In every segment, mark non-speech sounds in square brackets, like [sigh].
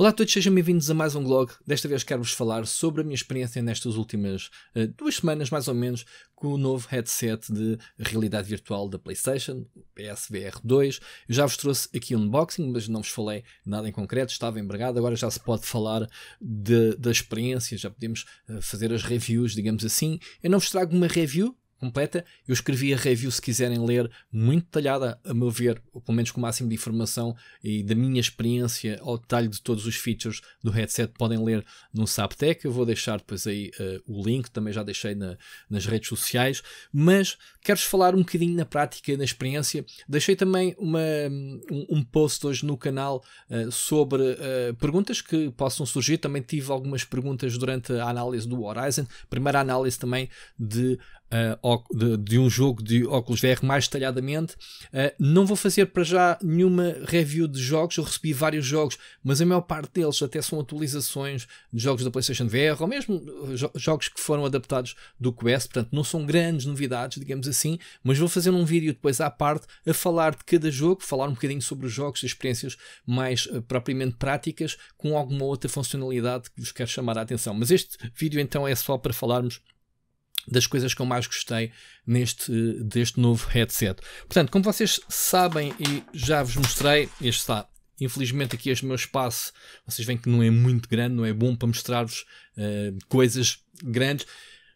Olá a todos, sejam bem-vindos a mais um blog. Desta vez quero-vos falar sobre a minha experiência nestas últimas uh, duas semanas, mais ou menos, com o novo headset de realidade virtual da PlayStation, o PSVR 2. Eu já vos trouxe aqui um unboxing, mas não vos falei nada em concreto, estava embragado. Agora já se pode falar de, da experiência, já podemos uh, fazer as reviews, digamos assim. Eu não vos trago uma review completa. Eu escrevi a review, se quiserem ler, muito detalhada, a meu ver, pelo menos com o máximo de informação e da minha experiência ao detalhe de todos os features do headset, podem ler no Saptec. Eu vou deixar depois aí uh, o link, também já deixei na, nas redes sociais. Mas quero-vos falar um bocadinho na prática, na experiência. Deixei também uma, um, um post hoje no canal uh, sobre uh, perguntas que possam surgir. Também tive algumas perguntas durante a análise do Horizon. Primeira análise também de uh, de, de, um jogo de óculos VR mais detalhadamente. Uh, não vou fazer para já nenhuma review de jogos, eu recebi vários jogos, mas a maior parte deles até são atualizações de jogos da PlayStation VR ou mesmo eh, jo jogos que foram adaptados do Quest, portanto não são grandes novidades, digamos assim, mas vou fazer um vídeo depois à parte a falar de cada jogo, falar um bocadinho sobre os jogos, experiências mais uh, propriamente práticas, com alguma outra funcionalidade que vos quero chamar a atenção. Mas este vídeo então é só para falarmos das coisas que eu mais gostei neste deste novo headset. Portanto, como vocês sabem e já vos mostrei, este está Infelizmente aqui este meu espaço, vocês veem que não é muito grande, não é bom para mostrar-vos uh, coisas grandes.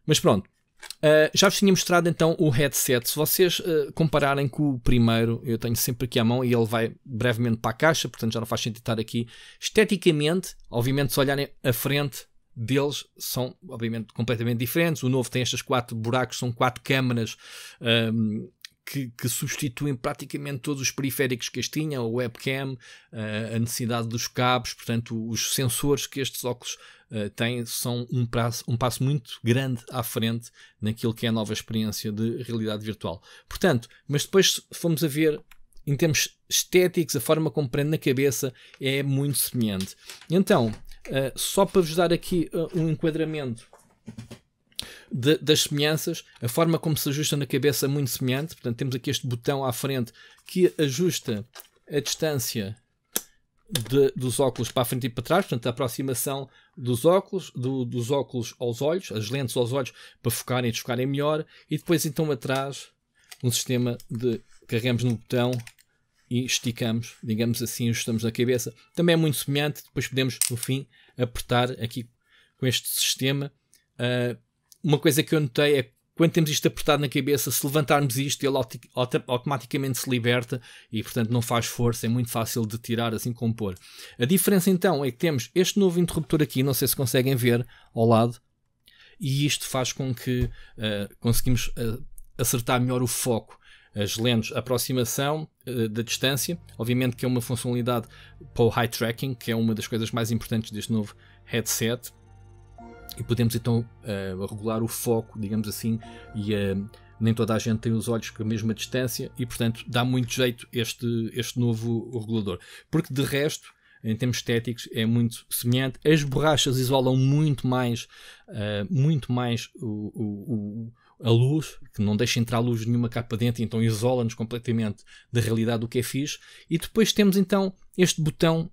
Mas pronto, uh, já vos tinha mostrado então o headset. Se vocês uh, compararem com o primeiro, eu tenho sempre aqui à mão e ele vai brevemente para a caixa, portanto já não faz sentido estar aqui. Esteticamente, obviamente se olharem à frente, deles são, obviamente, completamente diferentes. O novo tem estes quatro buracos, são quatro câmaras um, que, que, substituem praticamente todos os periféricos que este tinha, o webcam, a necessidade dos cabos, portanto, os sensores que estes óculos uh, têm são um, prazo, um passo muito grande à frente naquilo que é a nova experiência de realidade virtual. Portanto, mas depois fomos a ver em termos estéticos, a forma como prende na cabeça é muito semelhante. Então, eh, só para vos dar aqui uh, um enquadramento de, das semelhanças, a forma como se ajusta na cabeça é muito semelhante. Portanto, temos aqui este botão à frente que ajusta a distância de, dos óculos para a frente e para trás, portanto, a aproximação dos óculos, do, dos óculos aos olhos, as lentes aos olhos, para focarem e desfocarem melhor, e depois então atrás um sistema de carregamos no botão e esticamos, digamos assim, ajustamos a cabeça. Também é muito semelhante, depois podemos, no fim, apertar aqui com este sistema. Uh, uma coisa que eu notei é que quando temos isto apertado na cabeça, se levantarmos isto, ele automaticamente se liberta e, portanto, não faz força, é muito fácil de tirar, assim compor. A diferença então é que temos este novo interruptor aqui, não sei se conseguem ver ao lado, e isto faz com que uh, conseguimos uh, acertar melhor o foco as a aproximação eh, da distância, obviamente que é uma funcionalidade para o High Tracking, que é uma das coisas mais importantes deste novo headset, e podemos então uh, regular o foco, digamos assim, e uh, nem toda a gente tem os olhos com a mesma distância e, portanto, dá muito jeito este, este novo regulador. Porque de resto, em termos estéticos é muito semelhante. As borrachas isolam muito mais, uh, muito mais o, o, o a luz, que não deixa entrar luz nenhuma cá para dentro, então isola-nos completamente da realidade do que é fixe. E depois temos então este botão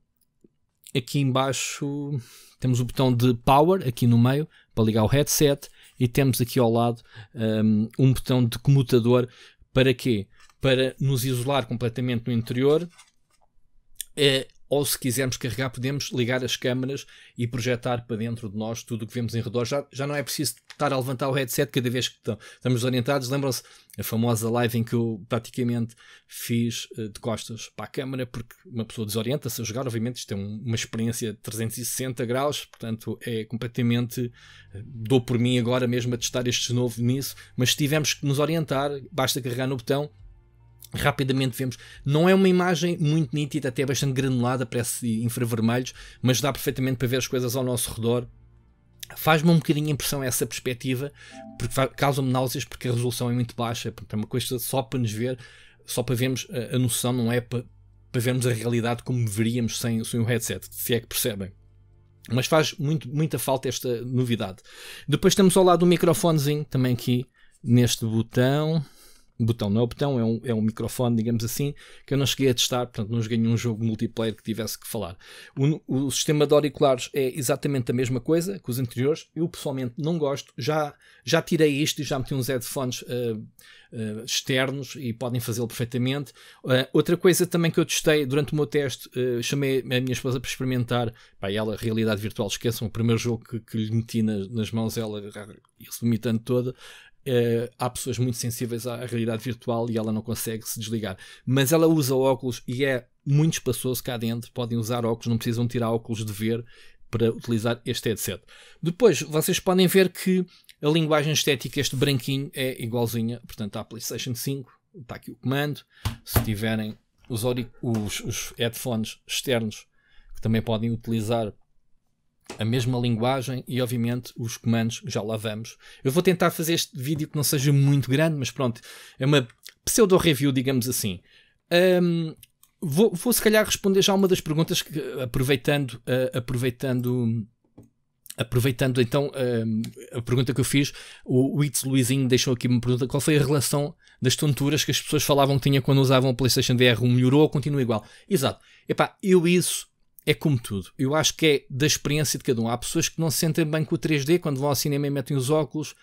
aqui embaixo, temos o botão de power aqui no meio para ligar o headset e temos aqui ao lado um, ehm, um botão de comutador para quê? Para nos isolar completamente no interior. É, ou se quisermos carregar, podemos ligar as câmaras e projetar para dentro de nós tudo o que vemos em redor. Já, já não é preciso estar a levantar o headset cada vez que estamos orientados. Lembram-se a famosa live em que eu praticamente fiz eh, de costas para a câmara, porque uma pessoa desorienta-se a jogar. Obviamente, isto é uma experiência de 360 graus, portanto, é completamente. Eh, dou por mim agora mesmo a testar este novo nisso, mas se tivermos que nos orientar, basta carregar no botão rapidamente vemos. Não é uma imagem muito nítida, até bastante granulada, parece infravermelhos, mas dá perfeitamente para ver as coisas ao nosso redor. Faz-me um bocadinho impressão essa perspectiva, porque causa-me náuseas, porque a resolução é muito baixa, é uma coisa só para nos ver, só para vermos a, noção, não é para, para vermos a realidade como veríamos sem, sem o headset, se é que percebem. Mas faz muito, muita falta esta novidade. Depois temos ao lado o microfonezinho, também aqui neste botão botão, não é o botão, é um, é um microfone, digamos assim, que eu não cheguei a testar, portanto não joguei nenhum jogo multiplayer que tivesse que falar. O, o sistema de auriculares é exatamente a mesma coisa que os anteriores, eu pessoalmente não gosto, já, já tirei isto e já meti uns headphones uh, uh, externos e podem fazê-lo perfeitamente. Uh, outra coisa também que eu testei durante o meu teste, chamei a minha esposa para experimentar, pá, ela, realidade virtual, esqueçam, o primeiro jogo que, que lhe meti nas, nas mãos, ela, ela se vomitando toda, Uh, há pessoas muito sensíveis à realidade virtual e ela não consegue se desligar. Mas ela usa óculos e é muito espaçoso cá dentro. Podem usar óculos, não precisam tirar óculos de ver para utilizar este headset. Depois, vocês podem ver que a linguagem estética, este branquinho, é igualzinha, portanto, à PlayStation 5. Está aqui o comando. Se tiverem os, os, os headphones externos, que também podem utilizar a mesma linguagem e, obviamente, os comandos, já lá vamos. Eu vou tentar fazer este vídeo que não seja muito grande, mas pronto, é uma pseudo-review, digamos assim. Um, vou, vou, se calhar, responder já uma das perguntas, que, aproveitando, uh, aproveitando aproveitando então a pergunta que eu fiz, o Itz Luizinho deixou aqui uma pergunta: qual foi a relação das tonturas que as pessoas falavam que tinha quando usavam o PlayStation VR? melhorou ou continua igual? Exato. Epá, eu isso é como tudo. Eu acho que é da experiência de cada um. Há pessoas que não se sentem bem com o 3D quando vão ao cinema e metem os óculos.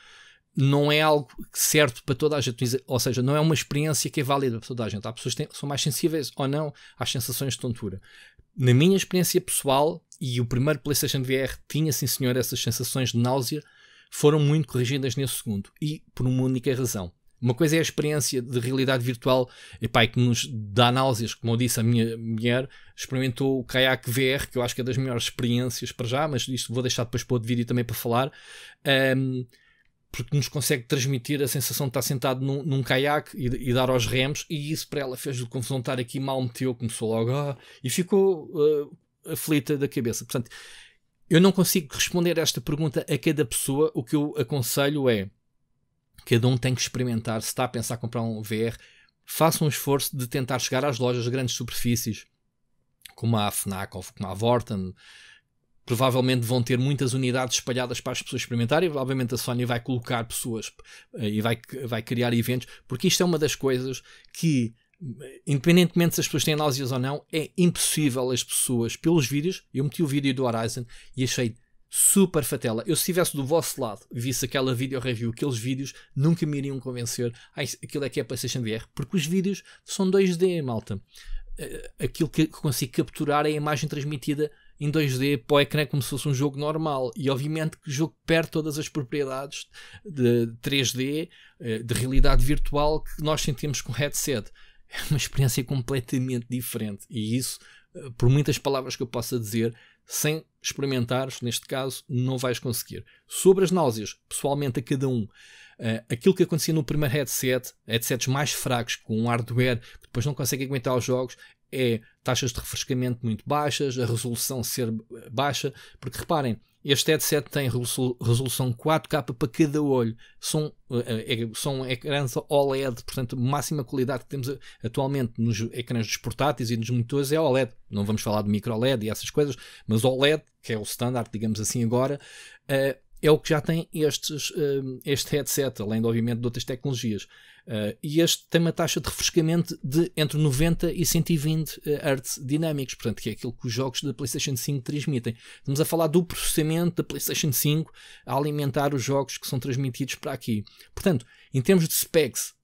Não é algo certo para toda a gente, ou seja, não é uma experiência que é válida para toda a gente. Há pessoas que são mais sensíveis ou não às sensações de tontura. Na minha experiência pessoal, e o primeiro PlayStation VR tinha sim senhor essas sensações de náusea, foram muito corrigidas nesse segundo e por uma única razão. Uma coisa é a experiência de realidade virtual epá, que nos dá náuseas, como eu disse, a minha mulher experimentou o Kayak VR, que eu acho que é das melhores experiências para já, mas isto vou deixar depois para outro vídeo também para falar, um, ehm, porque nos consegue transmitir a sensação de estar sentado num, num caiaque e, e, dar aos remos, e isso para ela fez-lhe confusão estar aqui, mal meteu, começou logo ah, e ficou uh, aflita da cabeça. Portanto, eu não consigo responder esta pergunta a cada pessoa, o que eu aconselho é Cada um tem que experimentar. Se está a pensar em comprar um VR, faça um esforço de tentar chegar às lojas de grandes superfícies, como a Fnac ou como a Vorten. Provavelmente vão ter muitas unidades espalhadas para as pessoas experimentarem. Obviamente, a Sony vai colocar pessoas eh, e vai, vai criar eventos, porque isto é uma das coisas que independentemente se as pessoas têm náuseas ou não, é impossível as pessoas, pelos vídeos, eu meti o vídeo do Horizon e achei super fatela. Eu, se estivesse do vosso lado, visse aquela video review, aqueles vídeos, nunca me iriam convencer. aquilo é que é PlayStation VR, porque os vídeos são 2D, malta. Eh, aquilo que consigo capturar é a imagem transmitida em 2D para o ecrã como se fosse um jogo normal. E obviamente que o jogo perde todas as propriedades de 3D, eh, de realidade virtual que nós sentimos com o headset. É uma experiência completamente diferente e isso por muitas palavras que eu possa dizer, sem experimentares, neste caso, não vais conseguir. Sobre as náuseas, pessoalmente a cada um, uh, aquilo que acontecia no primeiro headset, headsets mais fracos, com um hardware que depois não consegue aguentar os jogos, é taxas de refrescamento muito baixas, a resolução ser baixa, porque reparem, este headset tem resolução 4K para cada olho, são, eh, eh, são ecrãs OLED, portanto, máxima qualidade que temos eh, atualmente nos ecrãs dos portáteis e nos monitores é OLED. Não vamos falar de micro LED e essas coisas, mas OLED, que é o standard, digamos assim, agora, é o que já tem estes, este headset, além, obviamente, de outras tecnologias. Uh, e este tem uma taxa de refrescamento de entre 90 e 120 eh, Hz dinâmicos, portanto, que é aquilo que os jogos da PlayStation 5 transmitem. Estamos a falar do processamento da PlayStation 5 a alimentar os jogos que são transmitidos para aqui. Portanto, em termos de specs,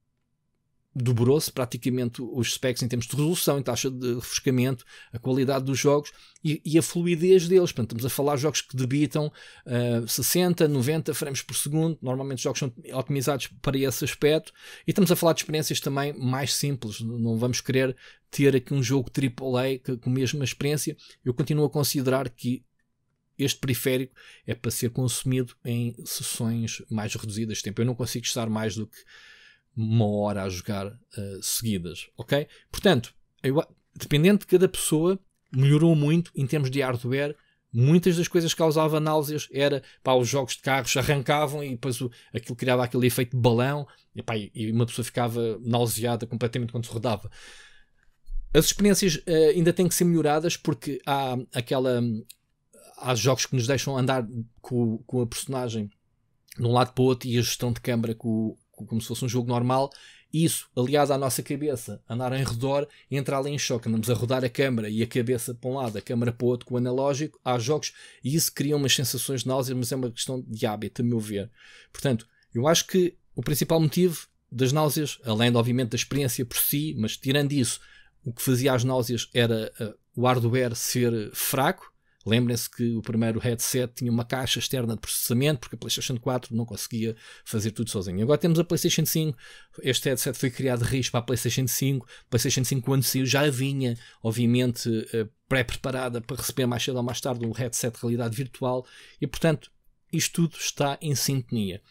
dobrou-se praticamente os specs em termos de resolução, em taxa de refrescamento, a qualidade dos jogos e, e a fluidez deles. Portanto, estamos a falar de jogos que debitam uh, 60, 90 frames por segundo. Normalmente os jogos são otimizados para esse aspecto. E estamos a falar de experiências também mais simples. Não vamos querer ter aqui um jogo AAA com a mesma experiência. Eu continuo a considerar que este periférico é para ser consumido em sessões mais reduzidas de tempo. Eu não consigo estar mais do que uma hora a jogar uh, seguidas, ok? Portanto, eu, dependendo de cada pessoa, melhorou muito em termos de hardware. Muitas das coisas que causava náuseas era pá, os jogos de carros arrancavam e depois o, aquilo criava aquele efeito de balão e, pá, e uma pessoa ficava nauseada completamente quando se rodava. As experiências uh, ainda têm que ser melhoradas porque há aquela. Há jogos que nos deixam andar com, com a personagem de um lado para o outro e a gestão de câmara com o, como se fosse um jogo normal. Isso, aliás, à nossa cabeça, andar em redor, entra ali em choque. Andamos a rodar a câmara e a cabeça para um lado, a câmara para o outro, com o analógico. Há jogos e isso cria umas sensações de náusea, mas é uma questão de hábito, a meu ver. Portanto, eu acho que o principal motivo das náuseas, além, obviamente, da experiência por si, mas tirando isso, o que fazia as náuseas era uh, o hardware ser fraco Lembrem-se que o primeiro headset tinha uma caixa externa de processamento, porque a PlayStation 4 não conseguia fazer tudo sozinho. Agora temos a PlayStation 5. Este headset foi criado de risco para a PlayStation 5. A PlayStation 5, quando saiu, já vinha, obviamente, eh, pré-preparada para receber mais cedo ou mais tarde um headset de realidade virtual. E, portanto, isto tudo está em sintonia.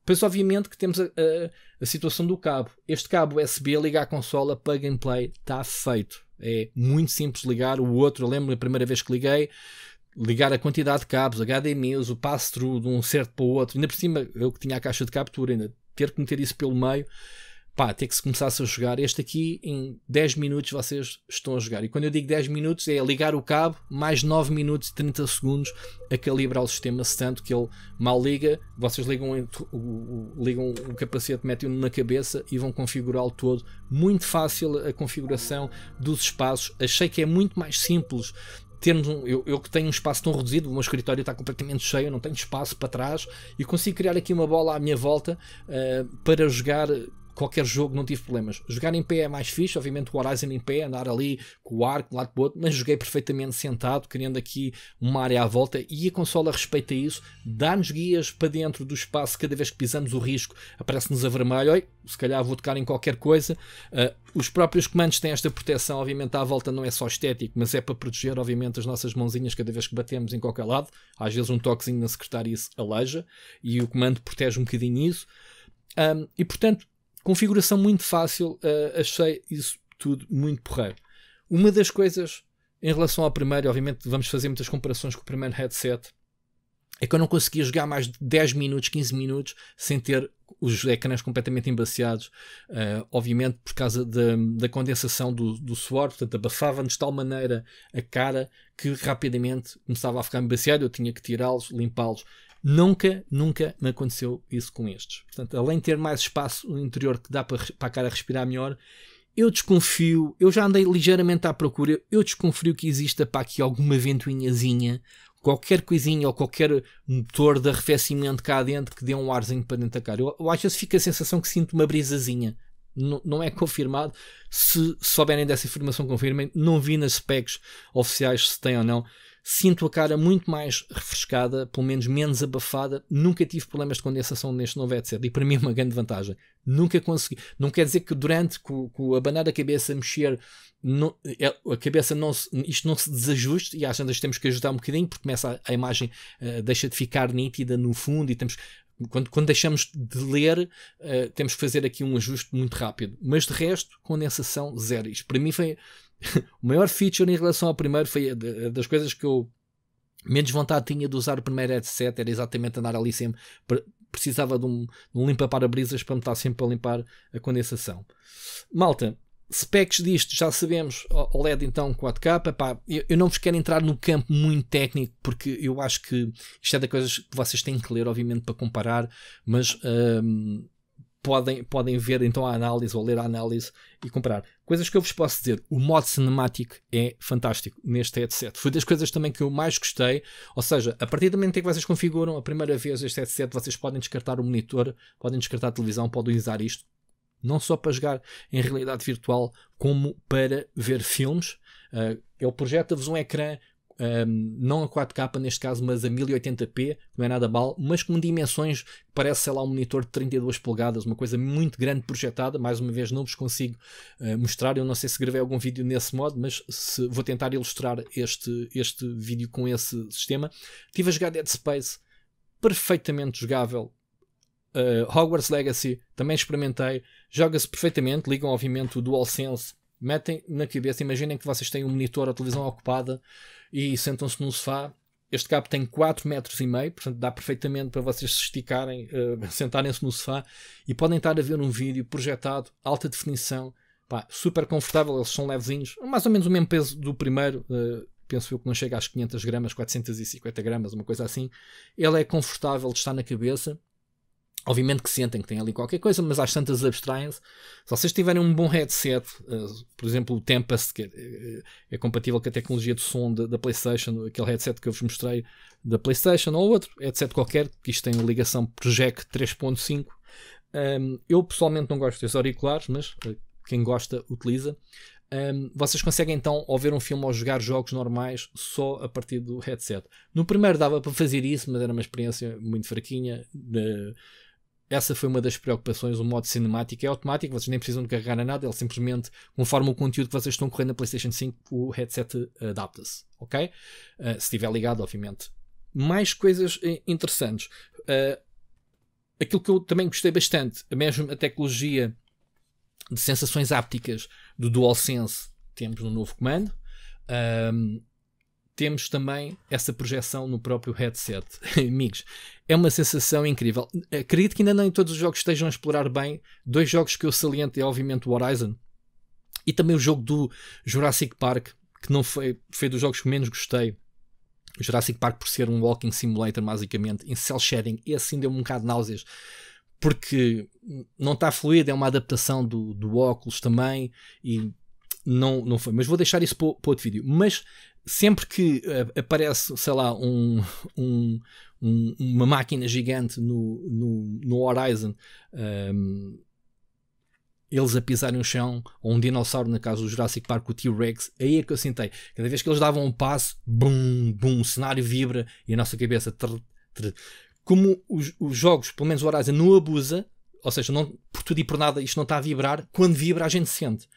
Depois, obviamente, que temos a, a, a situação do cabo. Este cabo USB liga à consola para gameplay está feito é muito simples ligar o outro. Eu lembro a primeira vez que liguei, ligar a quantidade de cabos, hdmi o pass-through de um certo para o outro. Ainda por cima, eu que tinha a caixa de captura, ainda ter que meter isso pelo meio pá, ter que se começasse a jogar. Este aqui, em 10 minutos, vocês estão a jogar. E quando eu digo 10 minutos, é ligar o cabo, mais 9 minutos e 30 segundos a calibrar o sistema, se tanto que ele mal liga, vocês ligam o, o, ligam o capacete, metem-no na cabeça e vão configurá-lo todo. Muito fácil a configuração dos espaços. Achei que é muito mais simples termos um, eu, eu, que tenho um espaço tão reduzido, o meu escritório está completamente cheio, não tenho espaço para trás e consigo criar aqui uma bola à minha volta uh, para jogar qualquer jogo, não tive problemas. Jogar em pé é mais fixe, obviamente o Horizon em pé, andar ali com o arco, para o outro mas joguei perfeitamente sentado, criando aqui uma área à volta e a consola respeita isso, dá-nos guias para dentro do espaço, cada vez que pisamos o risco, aparece-nos a vermelho, Oi, se calhar vou tocar em qualquer coisa. Uh, os próprios comandos têm esta proteção, obviamente à volta não é só estético, mas é para proteger, obviamente, as nossas mãozinhas cada vez que batemos em qualquer lado. Às vezes um toquezinho na secretária se aleja e o comando protege um bocadinho isso. Um, ah, e portanto, Configuração muito fácil, uh, achei isso tudo muito porreiro. Uma das coisas em relação ao primeiro, obviamente vamos fazer muitas comparações com o primeiro headset, é que eu não conseguia jogar mais de 10 minutos, 15 minutos sem ter os ecrãs completamente embaciados, uh, obviamente por causa da, da condensação do, do suor, portanto abafava-nos de tal maneira a cara que rapidamente começava a ficar embaciado, eu tinha que tirá-los, limpá-los. Nunca, nunca me aconteceu isso com estes. Portanto, além de ter mais espaço no interior que dá para, para a cara respirar melhor, eu desconfio, eu já andei ligeiramente à procura, eu desconfio que exista para aqui alguma ventoinhazinha, qualquer coisinha ou qualquer motor de arrefecimento cá dentro que dê um arzinho para dentro da cara. Eu, eu que vezes fica a sensação que sinto uma brisazinha. não é confirmado. Se souberem dessa informação, confirmem. Não vi nas specs oficiais se tem ou não. Sinto a cara muito mais refrescada, pelo menos menos abafada. Nunca tive problemas de condensação neste novo headset e para mim é uma grande vantagem. Nunca consegui. Não quer dizer que durante com, com abanar a cabeça, mexer, não, é, a cabeça não se, isto não se desajuste e às vezes temos que ajustar um bocadinho porque começa a, a imagem uh, deixa de ficar nítida no fundo e temos quando, quando, deixamos de ler, uh, temos que fazer aqui um ajuste muito rápido. Mas de resto, condensação zero. Isto para mim foi [laughs] o maior feature em relação ao primeiro foi das coisas que eu menos vontade tinha de usar o primeiro headset, era exatamente andar ali sempre. Precisava de um, um limpa-parabrisas para me estar sempre a limpar a condensação. Malta, specs disto já sabemos. OLED então 4K. Pá, eu, eu, não vos quero entrar no campo muito técnico porque eu acho que isto é da coisas que vocês têm que ler, obviamente, para comparar. Mas hum, podem, podem ver então a análise ou ler a análise e comprar. Coisas que eu vos posso dizer, o modo cinemático é fantástico neste headset. Foi das coisas também que eu mais gostei, ou seja, a partir do momento em que vocês configuram a primeira vez este headset, vocês podem descartar o monitor, podem descartar a televisão, podem usar isto não só para jogar em realidade virtual, como para ver filmes. Uh, ah, ele projeta-vos um ecrã um, não a 4K neste caso, mas a 1080p, não é nada mal, mas com dimensões que parece, sei lá, um monitor de 32 polegadas, uma coisa muito grande projetada. Mais uma vez, não vos consigo uh, mostrar. Eu não sei se gravei algum vídeo nesse modo, mas se, vou tentar ilustrar este, este vídeo com esse sistema. Tive a jogar Dead Space, perfeitamente jogável, Uh, Hogwarts Legacy também experimentei, joga-se perfeitamente, ligam obviamente o DualSense, metem na cabeça, imaginem que vocês têm um monitor ou televisão ocupada e sentam-se num sofá. Este cabo tem 4 metros e meio, portanto dá perfeitamente para vocês se esticarem, uh, [laughs] sentarem-se no sofá e podem estar a ver um vídeo projetado, alta definição, pá, super confortável, eles são levezinhos, mais ou menos o mesmo peso do primeiro, uh, penso eu que não chega às 500 gramas, 450 gramas, uma coisa assim. Ele é confortável de estar na cabeça Obviamente que sentem que tem ali qualquer coisa, mas às tantas abstraem-se. Se vocês tiverem um bom headset, uh, por exemplo, o Tempest, que é, eh, é, compatível com a tecnologia de som da, da, PlayStation, aquele headset que eu vos mostrei da PlayStation, ou outro headset qualquer, que isto tem ligação Project jack 3.5. Um, eu pessoalmente não gosto os auriculares, mas uh, quem gosta utiliza. Um, ehm, vocês conseguem então ou ver um filme ou jogar jogos normais só a partir do headset. No primeiro dava para fazer isso, mas era uma experiência muito fraquinha. Uh, essa foi uma das preocupações. O modo cinemático é automático, vocês nem precisam de carregar nada, ele simplesmente, conforme o conteúdo que vocês estão correndo na PlayStation 5, o headset adapta-se, ok? Uh, se estiver ligado, obviamente. Mais coisas eh, interessantes. Uh, aquilo que eu também gostei bastante, mesmo a tecnologia de sensações ápticas do DualSense, temos no novo comando. Ah, temos também essa projeção no próprio headset. [laughs] Amigos, é uma sensação incrível. Acredito que ainda nem todos os jogos estejam a explorar bem. Dois jogos que eu saliento é, obviamente, o Horizon e também o jogo do Jurassic Park, que não foi, foi dos jogos que menos gostei. Jurassic Park, por ser um walking simulator, basicamente, em cel shading, e assim deu-me um bocado de náuseas, porque não está fluido, é uma adaptação do, do óculos também, e não, não foi. Mas vou deixar isso para outro vídeo. Mas sempre que eh, aparece, sei lá, [laughs] um, um, uma máquina gigante no, no, no Horizon, um, ehm, eles a pisarem o chão, ou um dinossauro, na casa do Jurassic Park, o T-Rex, aí é que eu sentei. Cada vez que eles davam um passo, bum, bum, o cenário vibra e a nossa cabeça. Tr, tr. Como os, os jogos, pelo menos o Horizon, não abusa, ou seja, não, por tudo e por nada isto não está a vibrar, quando vibra a gente sente.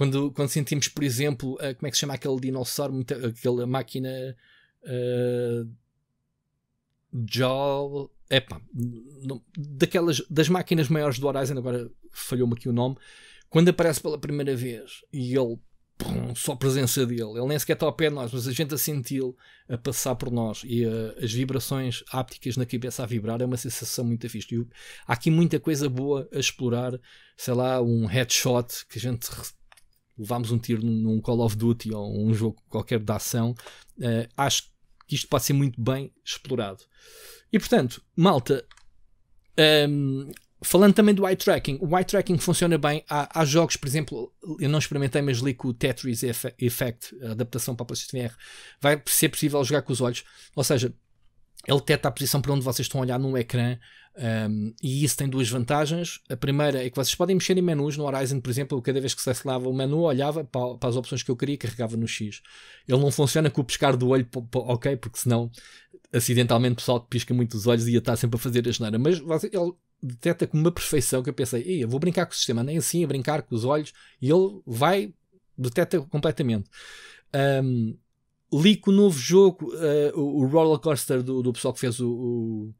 Quando, quando sentimos, por exemplo, como é que se chama aquele dinossauro, muita, aquela máquina. Uh, Jaw. Epá, não, daquelas, das máquinas maiores do Horizon, agora falhou-me aqui o nome. Quando aparece pela primeira vez e ele Pum, só a presença dele. Ele nem sequer está ao pé de nós, mas a gente a senti-lo a passar por nós e ah, as vibrações ápticas na cabeça a vibrar é uma sensação muito fixe. E há aqui muita coisa boa a explorar, sei lá, um headshot que a gente levámos um tiro num, num, Call of Duty ou um jogo qualquer de ação, uh, acho que isto pode ser muito bem explorado. E portanto, malta, um, ehm, falando também do eye tracking, o eye tracking funciona bem. Há, há, jogos, por exemplo, eu não experimentei, mas li que o Tetris Effect, a adaptação para a PlayStation VR, vai ser possível jogar com os olhos. Ou seja, ele detecta a posição para onde vocês estão a olhar no ecrã um, e isso tem duas vantagens. A primeira é que vocês podem mexer em menus. No Horizon, por exemplo, eu cada vez que selecionava o menu, olhava para, para, as opções que eu queria e carregava no X. Ele não funciona com o pescar do olho, ok, porque senão acidentalmente o pessoal que pisca muito os olhos ia estar sempre a fazer a geneira. Mas você, ele detecta com uma perfeição que eu pensei, Ei, eu vou brincar com o sistema, nem assim, a brincar com os olhos, e ele vai, detecta completamente. Um, Li que o novo jogo, uh, o, o coaster do, do pessoal que fez o. o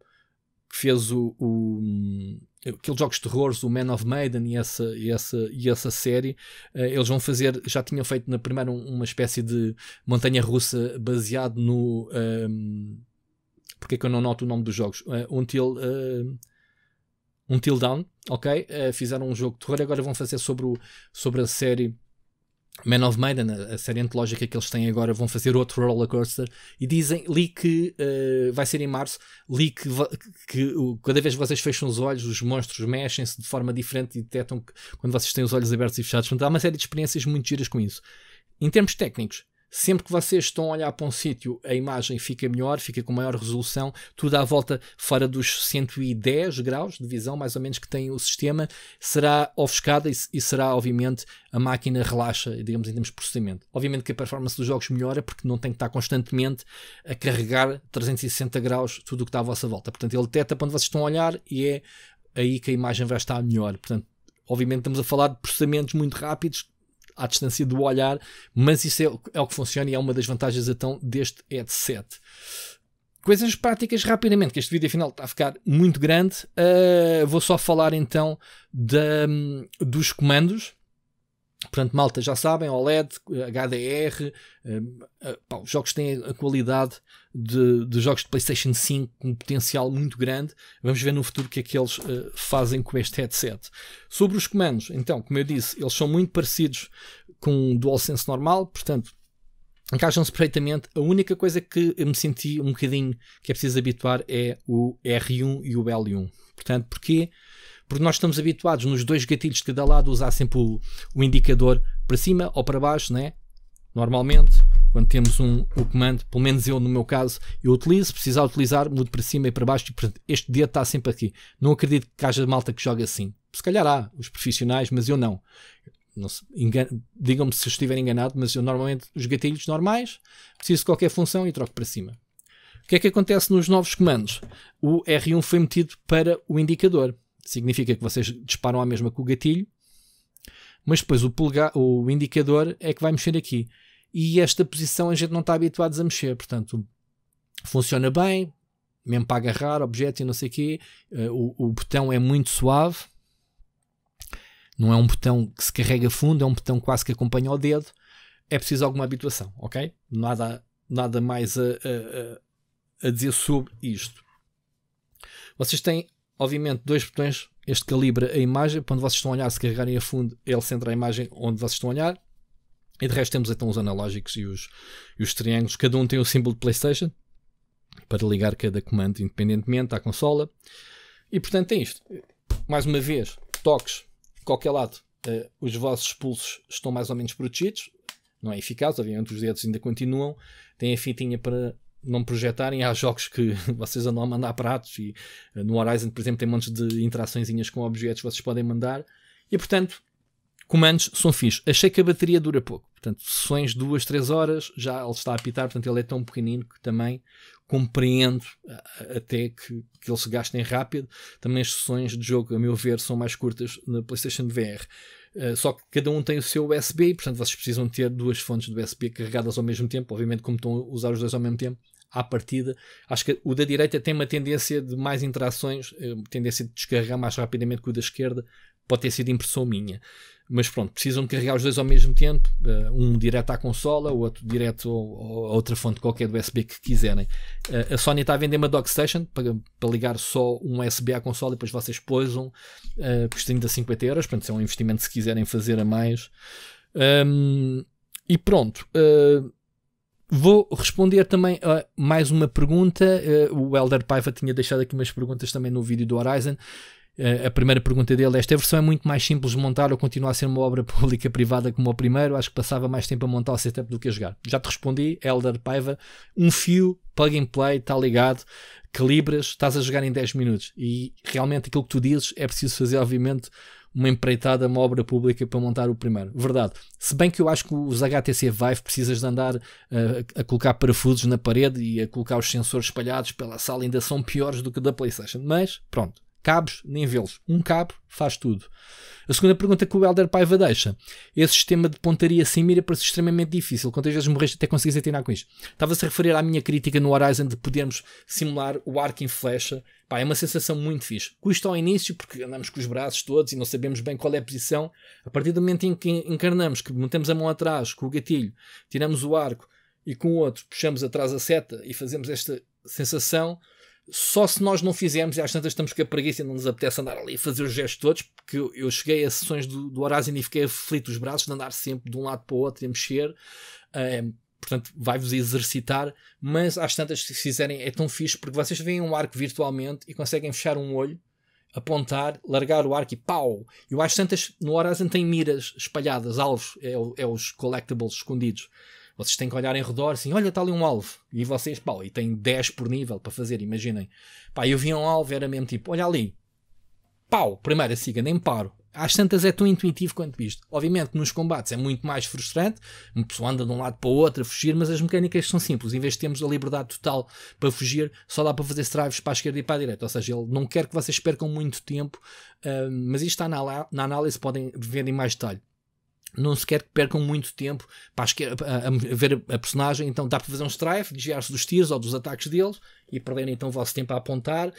que fez o, o hum, aqueles jogos de terrores, o Man of Maiden e essa, e essa, e essa série, uh, eles vão fazer, já tinham feito na primeira uma espécie de montanha russa baseado no. Um, porque é que eu não noto o nome dos jogos? Uh, Until. Uh, Until Down, ok? Uh, fizeram um jogo de terror, agora vão fazer sobre, o, sobre a série Man of Maiden, a, a série antológica que eles têm agora, vão fazer outro roller coaster e dizem, li que uh, vai ser em março, li que, que uh, cada vez que vocês fecham os olhos, os monstros mexem-se de forma diferente e detectam que, quando vocês têm os olhos abertos e fechados. Portanto, há uma série de experiências muito giras com isso. Em termos técnicos, sempre que vocês estão a olhar para um sítio, a imagem fica melhor, fica com maior resolução, tudo à volta fora dos 110 graus de visão, mais ou menos, que tem o sistema, será ofuscada e, e será, obviamente, a máquina relaxa, digamos, em termos de processamento. Obviamente que a performance dos jogos melhora porque não tem que estar constantemente a carregar 360 graus tudo o que está à vossa volta. Portanto, ele detecta quando vocês estão a olhar e é aí que a imagem vai estar melhor. Portanto, obviamente estamos a falar de processamentos muito rápidos à distância do olhar, mas isso é, é o que funciona e é uma das vantagens então deste headset. Coisas práticas rapidamente, que este vídeo afinal está a ficar muito grande. Uh, vou só falar então hum, dos comandos. Portanto, malta, já sabem, OLED, HDR, uh, hum, uh, pá, os jogos têm a qualidade de, de, jogos de PlayStation 5 com um potencial muito grande. Vamos ver no futuro que é que eles uh, fazem com este headset. Sobre os comandos, então, como eu disse, eles são muito parecidos com o DualSense normal, portanto, encaixam-se perfeitamente. A única coisa que eu me senti um bocadinho que é preciso habituar é o R1 e o L1. Portanto, porquê porque nós estamos habituados nos dois gatilhos de cada lado a usar sempre o, o indicador para cima ou para baixo, né? Normalmente, quando temos um, o comando, pelo menos eu no meu caso, eu utilizo, precisar utilizar, mudo para cima e para baixo, e portanto, este dedo está sempre aqui. Não acredito que haja malta que jogue assim. Se calhar há os profissionais, mas eu não. não Digam-me se estiver enganado, mas eu normalmente, os gatilhos normais, preciso de qualquer função e troco para cima. O que é que acontece nos novos comandos? O R1 foi metido para o indicador. Significa que vocês disparam à mesma com o gatilho, mas depois o, polegar, o indicador é que vai mexer aqui. E esta posição a gente não está habituados a mexer, portanto, funciona bem, mesmo para agarrar objeto e não sei quê. Eh, o, o botão é muito suave, não é um botão que se carrega fundo, é um botão quase que acompanha o dedo. É preciso alguma habituação, ok? Nada, nada mais a, a, a dizer sobre isto. Vocês têm Obviamente, dois botões, este calibra a imagem, quando vocês estão a olhar, se carregarem a fundo, ele centra a imagem onde vocês estão a olhar. E de resto temos então os analógicos e os, e os triângulos, cada um tem o símbolo de PlayStation, para ligar cada comando independentemente à consola. E portanto tem é isto. Mais uma vez, toques, de qualquer lado, uh, os vossos pulsos estão mais ou menos protegidos, não é eficaz, obviamente os dedos ainda continuam, tem a fitinha para não projetarem. Há jogos que [laughs] vocês andam a mandar pratos e eh, no Horizon, por exemplo, tem montes de interaçõezinhas com objetos que vocês podem mandar. E portanto, comandos são fins. Achei que a bateria dura pouco. Portanto, sessões duas, três horas, já ele está a apitar, portanto ele é tão pequenino que também compreendo eh, eh, até que, que ele se gastem rápido. Também as sessões de jogo, a meu ver, são mais curtas na PlayStation VR. Uh, só que cada um tem o seu USB, portanto vocês precisam ter duas fontes de USB carregadas ao mesmo tempo, obviamente como estão a usar os dois ao mesmo tempo, à partida. Acho que o da direita tem uma tendência de mais interações, eh, tendência de descarregar mais rapidamente que o da esquerda. Pode ter sido impressão minha. Mas pronto, precisam de carregar os dois ao mesmo tempo, eh, um direto à consola, o outro direto a outra fonte qualquer do USB que quiserem. Eh, a Sony está a vender uma dock station para, para ligar só um USB à consola e depois vocês pousam, uh, custando a 50 euros. Portanto, isso é um investimento se quiserem fazer a mais. Um, e pronto. Uh, Vou responder também a mais uma pergunta. Eh, o Elder Paiva tinha deixado aqui umas perguntas também no vídeo do Horizon. Eh, a primeira pergunta dele é: Esta versão é muito mais simples de montar ou continua a ser uma obra [laughs] pública privada como o primeiro? Acho que passava mais tempo a montar o setup do que a jogar. Já te respondi, Elder Paiva. Um fio, plug and play, está ligado, calibras, estás a jogar em 10 minutos. E realmente aquilo que tu dizes é preciso fazer, obviamente uma empreitada, uma obra pública para montar o primeiro. Verdade. Se bem que eu acho que os HTC Vive precisas de andar uh, a colocar parafusos na parede e a colocar os sensores espalhados pela sala ainda são piores do que da PlayStation. Mas pronto cabos, nem vê-los. Um cabo faz tudo. A segunda pergunta que o Helder Paiva deixa: esse sistema de pontaria sem mira parece extremamente difícil. Quantas vezes morreste até conseguires atinar com isto? Estava-se a referir à minha crítica no Horizon de podermos simular o arco em flecha. Pá, é uma sensação muito fixe. Custa ao início, porque andamos com os braços todos e não sabemos bem qual é a posição. A partir do momento em que encarnamos, que metemos a mão atrás com o gatilho, tiramos o arco e com o outro puxamos atrás a seta e fazemos esta sensação só se nós não fizermos, e às tantas estamos com a preguiça e não nos apetece andar ali e fazer os gestos todos, porque eu, cheguei a sessões do, do Horizon e fiquei aflito os braços de andar sempre de um lado para o outro e mexer. portanto, vai-vos exercitar, mas às tantas, se fizerem, é tão fixe porque vocês veem um arco virtualmente e conseguem fechar um olho, apontar, largar o arco e pau! Eu às tantas, no Horizon tem miras espalhadas, alvos, é, é os collectibles escondidos. Vocês têm que olhar em redor assim, olha, está ali um alvo. E vocês, pá, e têm 10 por nível para fazer, imaginem. Pá, eu vi um alvo, era mesmo tipo, olha ali. Pau, primeira siga, nem paro. Às tantas é tão intuitivo quanto isto. Obviamente nos combates é muito mais frustrante, uma pessoa anda de um lado para o outro a fugir, mas as mecânicas são simples. Em vez de termos a liberdade total para fugir, só dá para fazer drives para a esquerda e para a direita. Ou seja, ele não quer que vocês percam muito tempo, ah, mas isto está na, análise, podem ver em mais detalhe não se quer que percam muito tempo para a, a, a, ver a personagem, então dá para fazer um strife, desviar-se dos tiros ou dos ataques deles e perderem então o vosso tempo a apontar.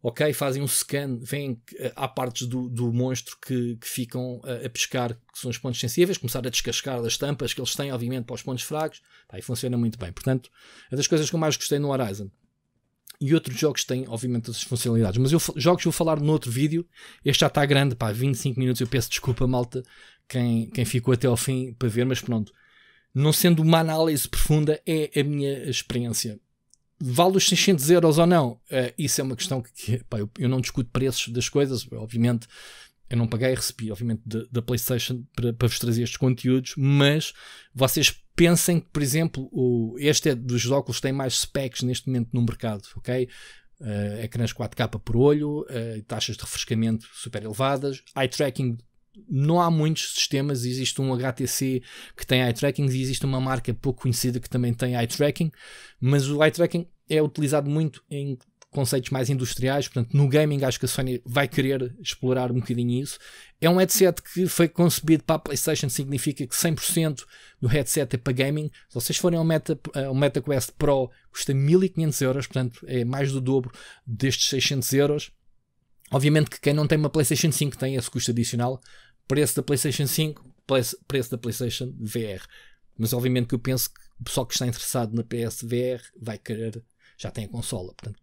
Ok, fazem um scan, vêm eh, há partes do, do monstro que, que ficam a, a, pescar, que são os pontos sensíveis, começar a descascar das tampas que eles têm, obviamente, para os pontos fracos, tá, e funciona muito bem. Portanto, é das coisas que eu mais gostei no Horizon. E outros jogos têm, obviamente, essas funcionalidades. Mas eu jogos eu vou falar no outro vídeo. Este já está grande, pá, 25 minutos. Eu peço desculpa, malta quem, quem ficou até ao fim para ver, mas pronto. Não sendo uma análise profunda, é a minha experiência. Vale os 600 euros ou não? Uh, isso é uma questão que, pá, eu, eu, não discuto preços das coisas, obviamente. Eu não paguei, recebi, obviamente, da PlayStation para, para vos trazer estes conteúdos, mas vocês pensem que, por exemplo, o, este é dos óculos que tem mais specs neste momento no mercado, ok? Uh, ecrãs 4K por olho, uh, taxas de refrescamento super elevadas, eye tracking não há muitos sistemas, existe um HTC que tem eye tracking e existe uma marca pouco conhecida que também tem eye tracking, mas o eye tracking é utilizado muito em conceitos mais industriais, portanto no gaming acho que a Sony vai querer explorar um bocadinho isso. É um headset que foi concebido para a PlayStation, significa que 100% do headset é para gaming. Se vocês forem ao, Meta, ao MetaQuest Pro, custa 1500 euros, portanto é mais do dobro destes 600 euros. Obviamente que quem não tem uma PlayStation 5 tem esse custo adicional, preço da PlayStation 5, preço, da PlayStation VR. Mas obviamente que eu penso que o pessoal que está interessado na PSVR vai querer, já tem a consola. Portanto,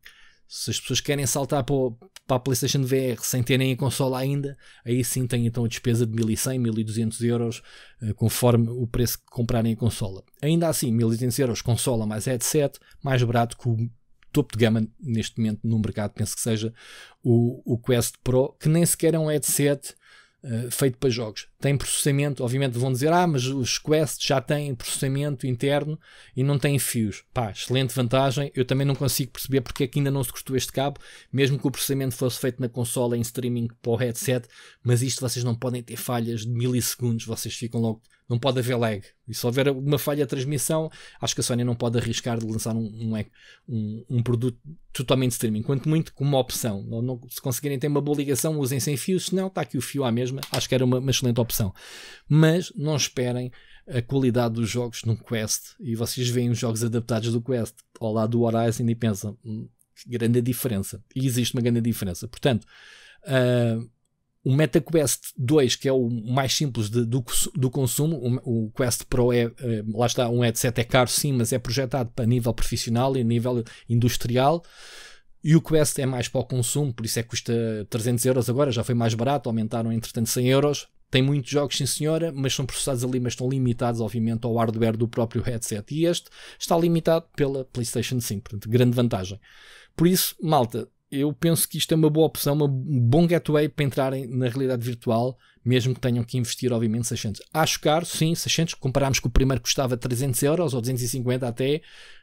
se as pessoas querem saltar para, a PlayStation VR sem terem a consola ainda, aí sim tem então a despesa de 1100, 1200 euros, eh, conforme o preço que comprarem a consola. Ainda assim, 1200 euros consola mais headset, mais barato que o topo de gama neste momento no mercado, penso que seja o, o Quest Pro, que nem sequer é um headset eh, feito para jogos tem processamento, obviamente vão dizer, ah, mas os Quest já têm processamento interno e não têm fios. Pá, excelente vantagem. Eu também não consigo perceber porque é que ainda não se cortou este cabo, mesmo que o processamento fosse feito na consola em streaming para o headset, mas isto vocês não podem ter falhas de milissegundos, vocês ficam logo não pode haver lag. E se houver uma falha de transmissão, acho que a Sony não pode arriscar de lançar um, um, um produto totalmente streaming, quanto muito como uma opção. Não, não, se conseguirem ter uma boa ligação, usem sem fios se não, está aqui o fio à mesma. Acho que era uma, uma excelente opção opção. Mas não esperem a qualidade dos jogos no Quest e vocês veem os jogos adaptados do Quest ao lado do Horizon e pensam hum, grande diferença. E existe uma grande diferença. Portanto, uh, o MetaQuest 2, que é o mais simples de, do, do, consumo, o, o, Quest Pro é, uh, lá está, um headset é caro sim, mas é projetado para nível profissional e nível industrial. E o Quest é mais para o consumo, por isso é que custa 300 euros agora, já foi mais barato, aumentaram entretanto 100 euros. Tem muitos jogos, sim senhora, mas são processados ali, mas estão limitados, obviamente, ao hardware do próprio headset. E este está limitado pela PlayStation 5, portanto, grande vantagem. Por isso, malta, eu penso que isto é uma boa opção, um bom gateway para entrarem na realidade virtual, mesmo que tenham que investir, obviamente, 600. Acho caro, sim, 600. Comparámos que o primeiro custava 300 euros ou 250 até,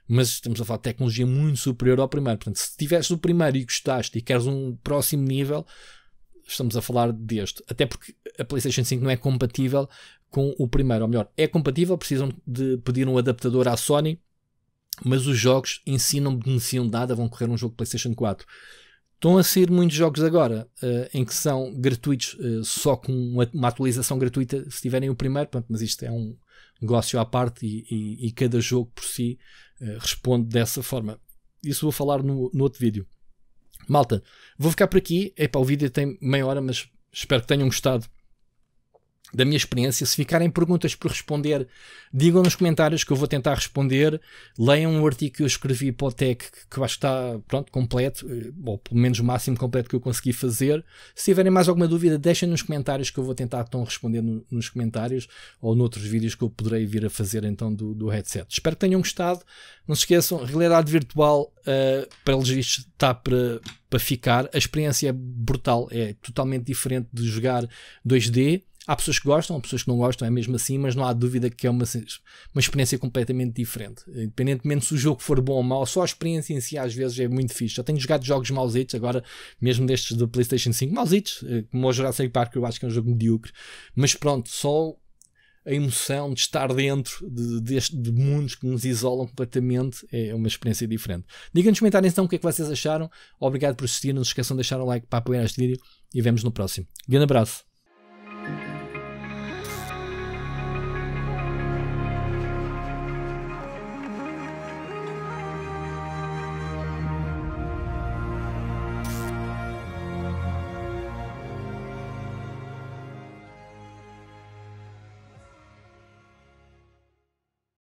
mas estamos a falar de tecnologia muito superior ao primeiro. Portanto, se tivesses o primeiro e gostaste e queres um próximo nível, estamos a falar deste. Até porque a PlayStation 5 não é compatível com o primeiro, ou melhor, é compatível, precisam de pedir um adaptador à Sony, mas os jogos em si não beneficiam de nada, vão correr um jogo PlayStation 4. Estão a sair muitos jogos agora uh, em que são gratuitos, uh, só com uma, uma, atualização gratuita se tiverem o primeiro, pronto, mas isto é um negócio à parte e, e, e cada jogo por si uh, responde dessa forma. Isso vou falar no, no outro vídeo. Malta, vou ficar por aqui. Epá, o vídeo tem meia hora, mas espero que tenham gostado da minha experiência. Se ficarem perguntas por responder, digam nos comentários que eu vou tentar responder. Leiam um artigo que eu escrevi para o Tech, que eu acho que está pronto, completo, eh, ou pelo menos o máximo completo que eu consegui fazer. Se tiverem mais alguma dúvida, deixem nos comentários que eu vou tentar então responder no, nos comentários ou noutros vídeos que eu poderei vir a fazer então do, do headset. Espero que tenham gostado. Não se esqueçam, realidade virtual, uh, para eles está para, para ficar. A experiência é brutal, é totalmente diferente de jogar 2D Há pessoas que gostam, há pessoas que não gostam, é mesmo assim, mas não há dúvida que é uma, uma experiência completamente diferente. Independentemente se o jogo for bom ou mau, só a experiência em si às vezes é muito fixe. Já tenho jogado jogos mausitos, agora mesmo destes do PlayStation 5, mausitos, eh, como o Jurassic Park, eu acho que é um jogo medíocre, mas pronto, só a emoção de estar dentro de, deste, de mundos que nos isolam completamente é uma experiência diferente. Digam nos comentários então o que é que vocês acharam. Obrigado por assistir. Não se esqueçam de deixar o like para apoiar este vídeo e vemos no próximo. Grande abraço.